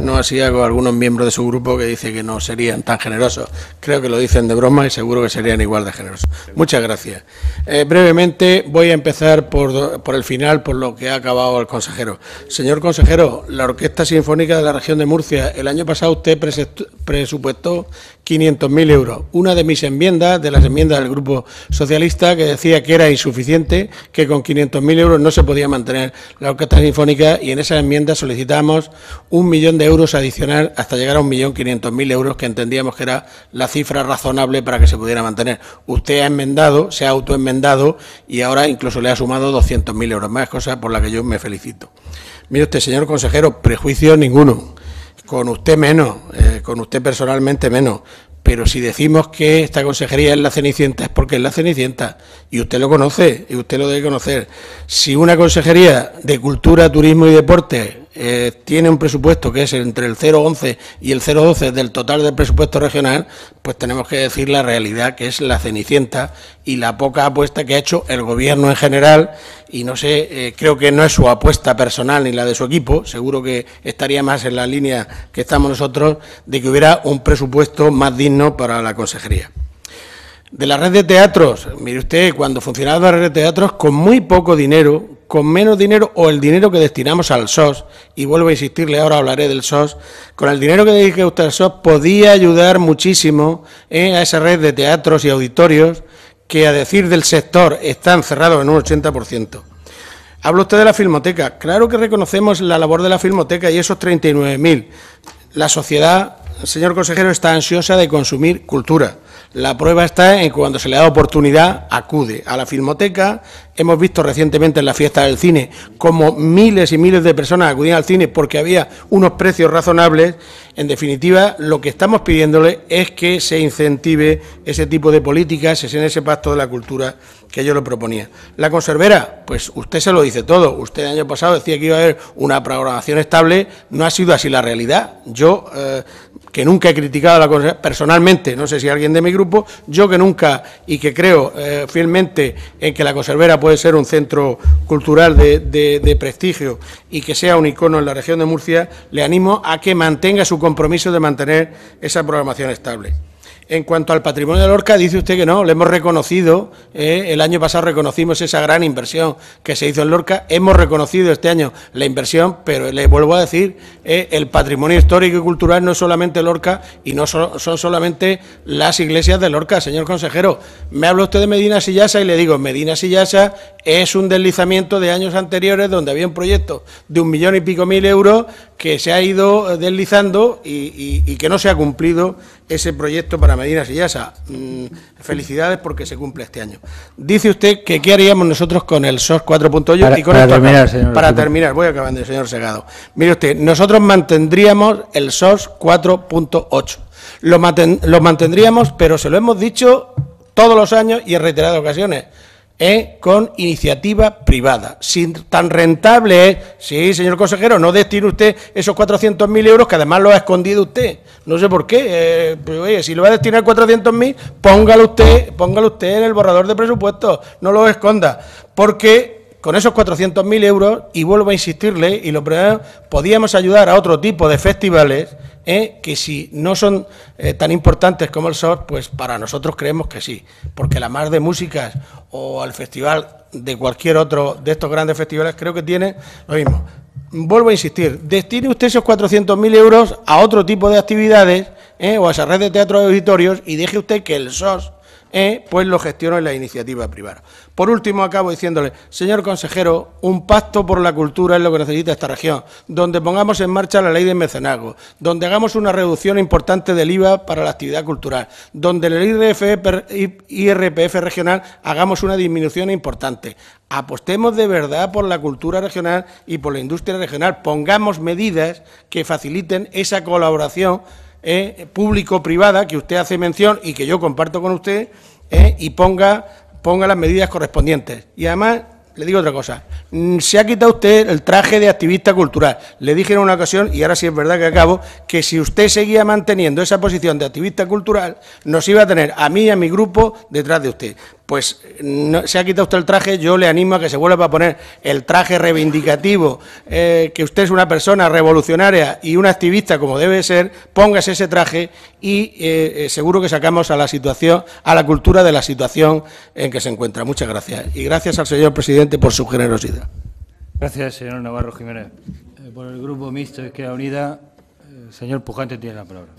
No así con algunos miembros de su grupo que dice que no serían tan generosos. Creo que lo dicen de broma y seguro que serían igual de generosos. Muchas gracias. Eh, brevemente voy a empezar por, por el final, por lo que ha acabado el consejero. Señor consejero, la Orquesta Sinfónica de la Región de Murcia, el año pasado usted presupuestó 500.000 euros. Una de mis enmiendas, de las enmiendas del Grupo Socialista, que decía que era insuficiente, que con 500.000 euros no se podía mantener la Orquesta Sinfónica y en esa enmienda solicitamos un millón de euros adicional hasta llegar a 1.500.000 millón euros, que entendíamos que era la cifra razonable para que se pudiera mantener. Usted ha enmendado, se ha autoenmendado y ahora incluso le ha sumado 200.000 euros más, cosa por la que yo me felicito. Mire usted, señor consejero, prejuicio ninguno. Con usted menos, eh, con usted personalmente menos. Pero si decimos que esta consejería es la Cenicienta, es porque es la Cenicienta. Y usted lo conoce, y usted lo debe conocer. Si una consejería de Cultura, Turismo y Deporte eh, tiene un presupuesto que es entre el 0,11 y el 0,12 del total del presupuesto regional, pues tenemos que decir la realidad que es la cenicienta y la poca apuesta que ha hecho el gobierno en general y no sé, eh, creo que no es su apuesta personal ni la de su equipo, seguro que estaría más en la línea que estamos nosotros de que hubiera un presupuesto más digno para la consejería. De la red de teatros, mire usted, cuando funcionaba la red de teatros, con muy poco dinero, con menos dinero o el dinero que destinamos al SOS, y vuelvo a insistirle, ahora hablaré del SOS, con el dinero que dedique usted al SOS podía ayudar muchísimo eh, a esa red de teatros y auditorios que a decir del sector están cerrados en un 80%. Habla usted de la Filmoteca. Claro que reconocemos la labor de la Filmoteca y esos 39.000. La sociedad, señor consejero, está ansiosa de consumir cultura. La prueba está en que cuando se le da oportunidad acude a la filmoteca. Hemos visto recientemente en la fiesta del cine como miles y miles de personas acudían al cine porque había unos precios razonables. En definitiva, lo que estamos pidiéndole es que se incentive ese tipo de políticas, en ese pacto de la cultura que yo lo proponía. La conservera, pues usted se lo dice todo. Usted el año pasado decía que iba a haber una programación estable. No ha sido así la realidad. Yo, eh, que nunca he criticado a la conservera, personalmente, no sé si alguien de mi grupo, yo que nunca y que creo eh, fielmente en que la Conservera puede ser un centro cultural de, prestigio y que sea un icono en la región de Murcia, le animo a que mantenga su compromiso de mantener esa programación estable. En cuanto al patrimonio de Lorca, dice usted que no, le hemos reconocido, eh, el año pasado reconocimos esa gran inversión que se hizo en Lorca, hemos reconocido este año la inversión, pero le vuelvo a decir, eh, el patrimonio histórico y cultural no es solamente Lorca y no son solamente las iglesias de Lorca, señor consejero. Me habla usted de Medina Sillasa y le digo, Medina Sillasa es un deslizamiento de años anteriores donde había un proyecto de un millón y pico mil euros que se ha ido eh, deslizando y, que no se ha cumplido ese proyecto para Medina Sillasa. Mm, felicidades porque se cumple este año. Dice usted que qué haríamos nosotros con el SOS 4.8 y con para terminar, señor para terminar, voy acabando, señor Segado. Mire usted, nosotros mantendríamos el SOS 4.8. Lo, lo mantendríamos, pero se lo hemos dicho todos los años y en reiteradas ocasiones. ¿eh? con iniciativa privada. Si tan rentable es, sí, señor consejero, no destine usted esos 400.000 euros que además lo ha escondido usted. No sé por qué. Eh, pues, si lo va a destinar 400.000, póngalo usted, póngalo usted en el borrador de presupuesto, no lo esconda. Porque con esos 400.000 euros, y vuelvo a insistirle, y lo primero, podíamos ayudar a otro tipo de festivales ¿eh? que si no son eh, tan importantes como el SOR, pues para nosotros creemos que sí, porque la Mar de Músicas o al festival de cualquier otro de estos grandes festivales creo que tiene lo mismo. Vuelvo a insistir, destine usted esos 400.000 euros a otro tipo de actividades ¿eh? o a esa red de teatros y auditorios y deje usted que el SOS e, pues lo gestiono en la iniciativa privada. Por último, acabo diciéndole, señor consejero, un pacto por la cultura es lo que necesita esta región, donde pongamos en marcha la ley de mecenazgo, donde hagamos una reducción importante del IVA para la actividad cultural, donde el IRPF regional hagamos una disminución importante. Apostemos de verdad por la cultura regional y por la industria regional. Pongamos medidas que faciliten esa colaboración eh, público-privada que usted hace mención y que yo comparto con usted eh, y ponga, ponga las medidas correspondientes. Y además, le digo otra cosa, mm, se ha quitado usted el traje de activista cultural. Le dije en una ocasión, y ahora sí es verdad que acabo, que si usted seguía manteniendo esa posición de activista cultural, nos iba a tener a mí y a mi grupo detrás de usted pues no, se ha quitado usted el traje, yo le animo a que se vuelva a poner el traje reivindicativo, eh, que usted es una persona revolucionaria y una activista como debe ser, póngase ese traje y eh, eh, seguro que sacamos a la situación, a la cultura de la situación en que se encuentra. Muchas gracias. Y gracias al señor presidente por su generosidad. Gracias, señor Navarro Jiménez. por el Grupo Mixto Izquierda Unida, el señor Pujante tiene la palabra.